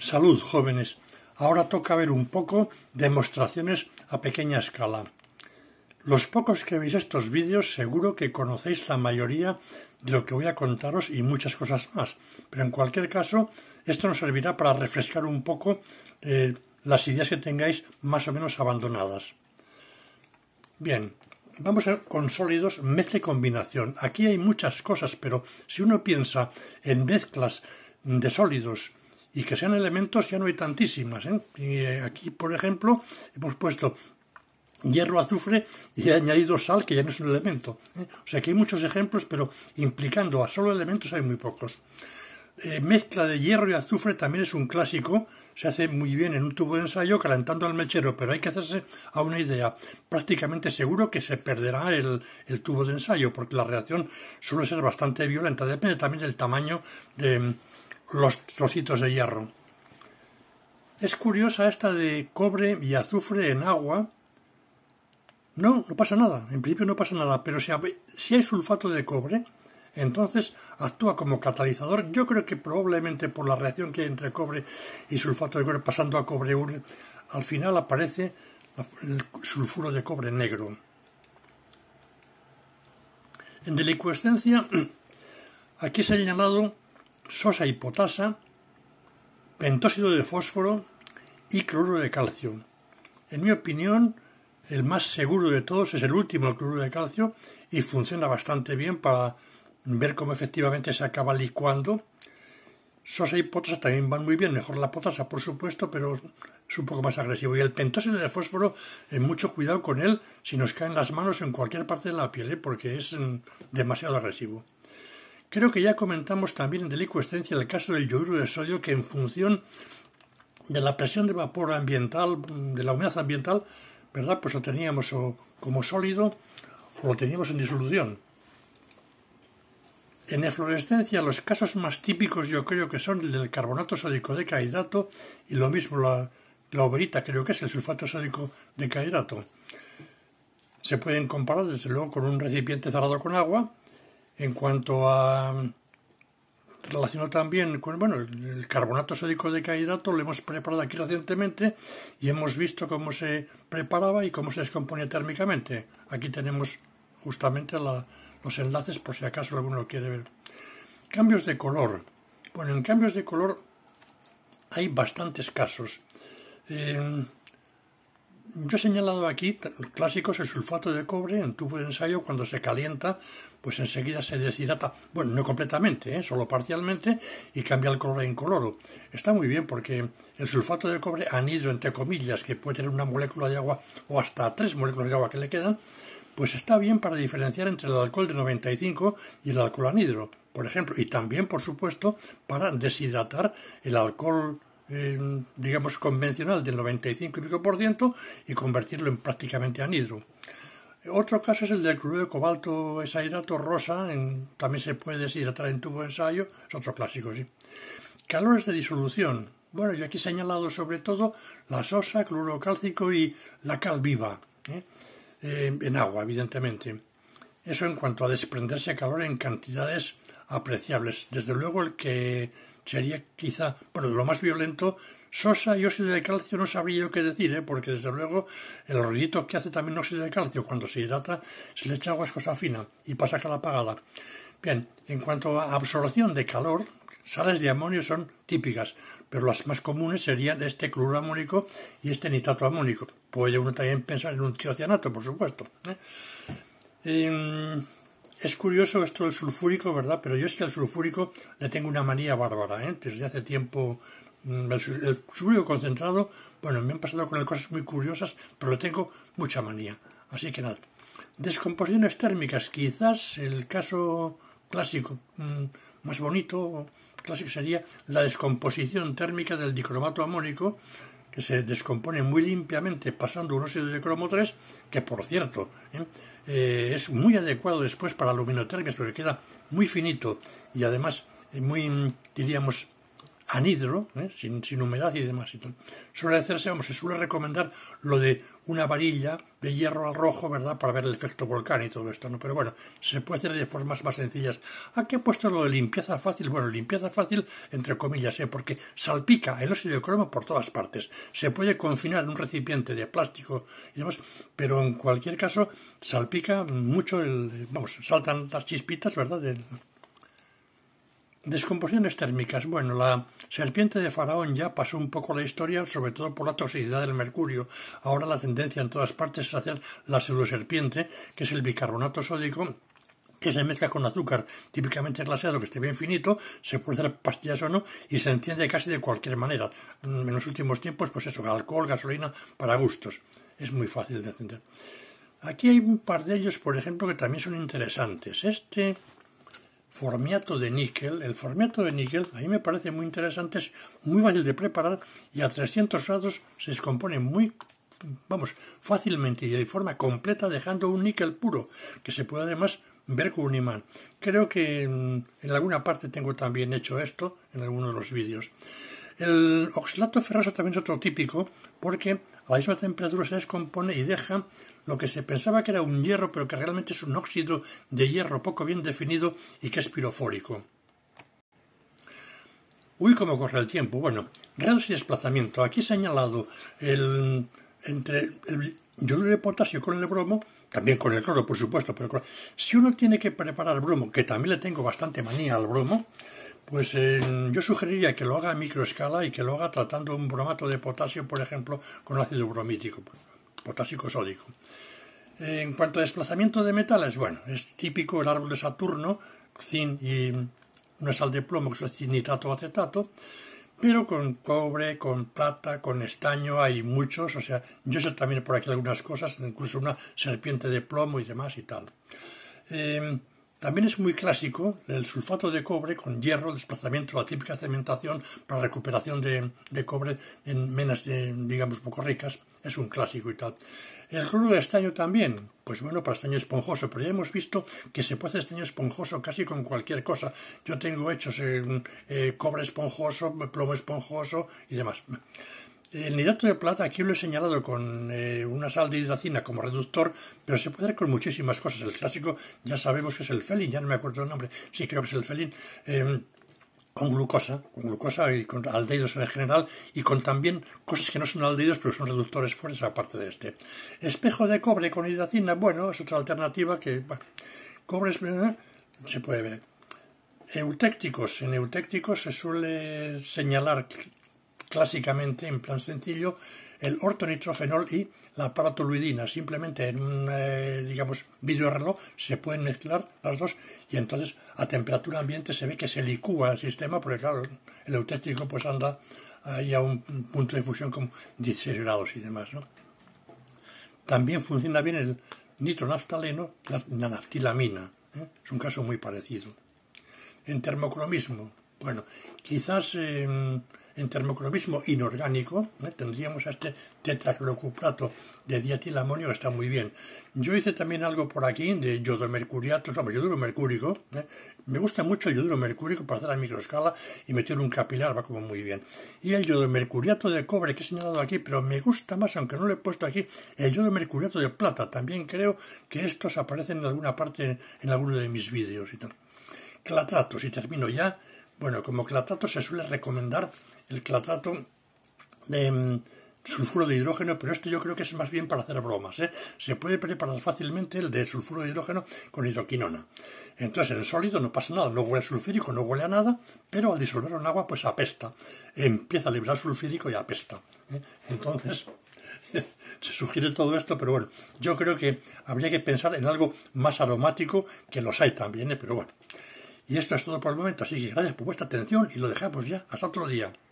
Salud, jóvenes. Ahora toca ver un poco demostraciones a pequeña escala. Los pocos que veis estos vídeos seguro que conocéis la mayoría de lo que voy a contaros y muchas cosas más, pero en cualquier caso esto nos servirá para refrescar un poco eh, las ideas que tengáis más o menos abandonadas. Bien, vamos a, con sólidos mezcla y combinación. Aquí hay muchas cosas, pero si uno piensa en mezclas de sólidos y que sean elementos ya no hay tantísimas. ¿eh? Eh, aquí, por ejemplo, hemos puesto hierro, azufre y he añadido sal, que ya no es un elemento. ¿eh? O sea que hay muchos ejemplos, pero implicando a solo elementos hay muy pocos. mezcla de hierro y azufre también es un clásico, se hace muy bien en un tubo de ensayo calentando al mechero, pero hay que hacerse a una idea. Prácticamente seguro que se perderá el, el tubo de ensayo, porque la reacción suele ser bastante violenta, depende también del tamaño de, los trocitos de hierro. Es curiosa esta de cobre y azufre en agua. No, no pasa nada, en principio no pasa nada, pero si, hay sulfato de cobre, entonces actúa como catalizador. Yo creo que probablemente por la reacción que hay entre cobre y sulfato de cobre pasando a cobre al final aparece el sulfuro de cobre negro. En delicuescencia, aquí se ha llamado sosa y potasa, pentóxido de fósforo y cloro de calcio. En mi opinión, el más seguro de todos es el último, el de calcio, y funciona bastante bien para ver cómo efectivamente se acaba licuando. Sosa y potasa también van muy bien, mejor la potasa por supuesto, pero es un poco más agresivo. Y el pentóxido de fósforo, mucho cuidado con él si nos caen las manos en cualquier parte de la piel, ¿eh? porque es mm, demasiado agresivo. Creo que ya comentamos también en delicuescencia el caso del yoduro de sodio que en función de la presión de vapor ambiental, de la humedad ambiental, ¿verdad? Pues lo teníamos como sólido o lo teníamos en disolución. En efluorescencia, los casos más típicos yo creo que son el del carbonato sódico de y lo mismo la, la creo que es el sulfato sódico de Se pueden comparar desde luego con un recipiente cerrado con agua en cuanto a mm, relacionado también con bueno, el carbonato sódico de cahidrato lo hemos preparado aquí recientemente y hemos visto cómo se preparaba y cómo se descomponía térmicamente. Aquí tenemos justamente los enlaces por si acaso alguno lo quiere ver. Cambios de color. Bueno, en cambios de color hay bastantes casos. Em, yo he señalado aquí clásicos, el sulfato de cobre en tubo de ensayo cuando se calienta, pues enseguida se deshidrata, bueno, no completamente, ¿eh? solo parcialmente, y cambia el color a incoloro. Está muy bien porque el sulfato de cobre anidro, entre comillas, que puede tener una molécula de agua o hasta tres moléculas de agua que le quedan, pues está bien para diferenciar entre el alcohol de 95 y el alcohol anhidro, por ejemplo, y también, por supuesto, para deshidratar el alcohol digamos, convencional del 95 y pico por ciento y convertirlo en prácticamente anidro. Otro caso es el del cloruro de cobalto hidrato rosa, también se puede deshidratar en tubo de ensayo, es otro clásico, Calores de disolución. Bueno, yo aquí he señalado sobre todo la sosa, cloruro cálcico y la cal viva, ¿eh? en agua, evidentemente. Eso en cuanto a desprenderse calor en cantidades apreciables. Desde luego el que sería quizá, bueno, lo más violento. Sosa y óxido de calcio no sabría yo qué decir, ¿eh? porque desde luego el ruidito que hace también óxido de calcio cuando se hidrata se le echa agua es cosa fina y pasa que la calapagada. Bien, en cuanto a absorción de calor, sales de amonio son típicas, pero las más comunes serían este cloroamónico amónico y este nitrato amónico. Puede uno también pensar en un tiocianato, por supuesto. ¿eh? Em, es curioso esto del sulfúrico, ¿verdad? Pero yo es que al sulfúrico le tengo una manía bárbara, ¿eh? Desde hace tiempo mm, el sulfúrico concentrado, bueno, me han pasado con él cosas muy curiosas, pero le tengo mucha manía. Así que nada. Descomposiciones térmicas, quizás el caso clásico mm, más bonito, clásico sería la descomposición térmica del dicromato amónico se descompone muy limpiamente pasando un óxido de cromo 3, que por cierto ¿eh? Eh, es muy adecuado después para luminotermias, pero porque queda muy finito y además eh, muy, diríamos, anidro, ¿eh? sin, humedad y demás. Y todo. Suele hacerse, vamos, se suele recomendar lo de una varilla de hierro al rojo, ¿verdad?, para ver el efecto volcán y todo esto, ¿no? Pero bueno, se puede hacer de formas más sencillas. Aquí he puesto lo de limpieza fácil, bueno, limpieza fácil, entre comillas, ¿eh? porque salpica el óxido de cromo por todas partes. Se puede confinar en un recipiente de plástico y demás, pero en cualquier caso salpica mucho vamos, saltan las chispitas, ¿verdad?, Descomposiciones térmicas. Bueno, la serpiente de Faraón ya pasó un poco la historia, sobre todo por la toxicidad del mercurio. Ahora la tendencia en todas partes es hacer la pseudoserpiente, que es el bicarbonato sódico que se mezcla con azúcar, típicamente glaseado, que esté bien finito, se puede hacer pastillas o no, y se enciende casi de cualquier manera. Mm, en los últimos tiempos, pues eso, alcohol, gasolina, para gustos. Es muy fácil de encender. Aquí hay un par de ellos, por ejemplo, que también son interesantes. Este formiato de níquel. El formiato de níquel a mí me parece muy interesante, es muy fácil de preparar y a 300 grados se descompone muy vamos, fácilmente y de forma completa dejando un níquel puro que se puede además ver con un imán. Creo que mm, en alguna parte tengo también hecho esto en alguno de los vídeos. El oxalato ferroso también es otro típico porque a la misma temperatura se descompone y deja lo que se pensaba que era un hierro, pero que realmente es un óxido de hierro poco bien definido y que es pirofórico. Uy, cómo corre el tiempo. Bueno, grados y desplazamiento. Aquí he señalado el, entre el yoduro de potasio con el bromo, también con el cloro, por supuesto, pero si uno tiene que preparar bromo, que también le tengo bastante manía al bromo, pues eh, yo sugeriría que lo haga a microescala y que lo haga tratando un bromato de potasio, por ejemplo, con ácido bromítico, pues, potásico sódico. en cuanto a desplazamiento de metales, bueno, es típico el árbol de Saturno, zinc y una sal de plomo, que es o acetato, pero con cobre, con plata, con estaño, hay muchos, o sea, yo sé también por aquí algunas cosas, incluso una serpiente de plomo y demás y tal. Em, también es muy clásico el sulfato de cobre con hierro, desplazamiento, la típica cementación para recuperación de, cobre en menas, digamos, poco ricas. Es un clásico y tal. El crudo de estaño también. Pues bueno, para estaño esponjoso, pero ya hemos visto que se puede hacer estaño esponjoso casi con cualquier cosa. Yo tengo hechos en eh, cobre esponjoso, plomo esponjoso y demás. El nitrato de plata aquí lo he señalado con eh, una sal de hidracina como reductor, pero se puede ver con muchísimas cosas. El clásico ya sabemos que es el felin, ya no me acuerdo el nombre, sí creo que es el felin. Em, con glucosa, con glucosa y con aldehídos en general, y con también cosas que no son aldehídos pero son reductores fuertes aparte de este. Espejo de cobre con hidracina, bueno, es otra alternativa que, Cobre eh, se puede ver. Eutécticos. En eutécticos se suele señalar clásicamente en plan sencillo el ortonitrofenol y la paratoluidina. Simplemente en un, eh, digamos digamos, reloj se pueden mezclar las dos y entonces a temperatura ambiente se ve que se licúa el sistema porque, claro, el eutéctico pues anda ahí a un punto de fusión como 16 grados y demás, ¿no? También funciona bien el nitronaftaleno, la naftilamina. ¿eh? Es un caso muy parecido. En termocromismo, bueno, quizás... Em, en termocromismo inorgánico, ¿eh? tendríamos este tetraclocuprato de diatilamonio que está muy bien. Yo hice también algo por aquí de yodomercuriato, vamos, yoduro mercúrico. ¿eh? Me gusta mucho el yoduro mercúrico para hacer a microescala y meter un capilar, va como muy bien. Y el mercuriato de cobre que he señalado aquí, pero me gusta más, aunque no lo he puesto aquí, el mercuriato de plata. También creo que estos aparecen en alguna parte en alguno de mis vídeos y tal. Clatratos, y termino ya bueno, como clatrato se suele recomendar el clatrato de mm, sulfuro de hidrógeno, pero esto yo creo que es más bien para hacer bromas. ¿eh? Se puede preparar fácilmente el de sulfuro de hidrógeno con hidroquinona. Entonces en el sólido no pasa nada, no huele sulfírico, no huele a nada, pero al disolverlo en agua pues apesta. Empieza a liberar sulfírico y apesta. ¿eh? Entonces se sugiere todo esto, pero bueno, yo creo que habría que pensar en algo más aromático, que los hay también, ¿eh? pero bueno. Y esto es todo por el momento, así que gracias por vuestra atención y lo dejamos ya. Hasta otro día.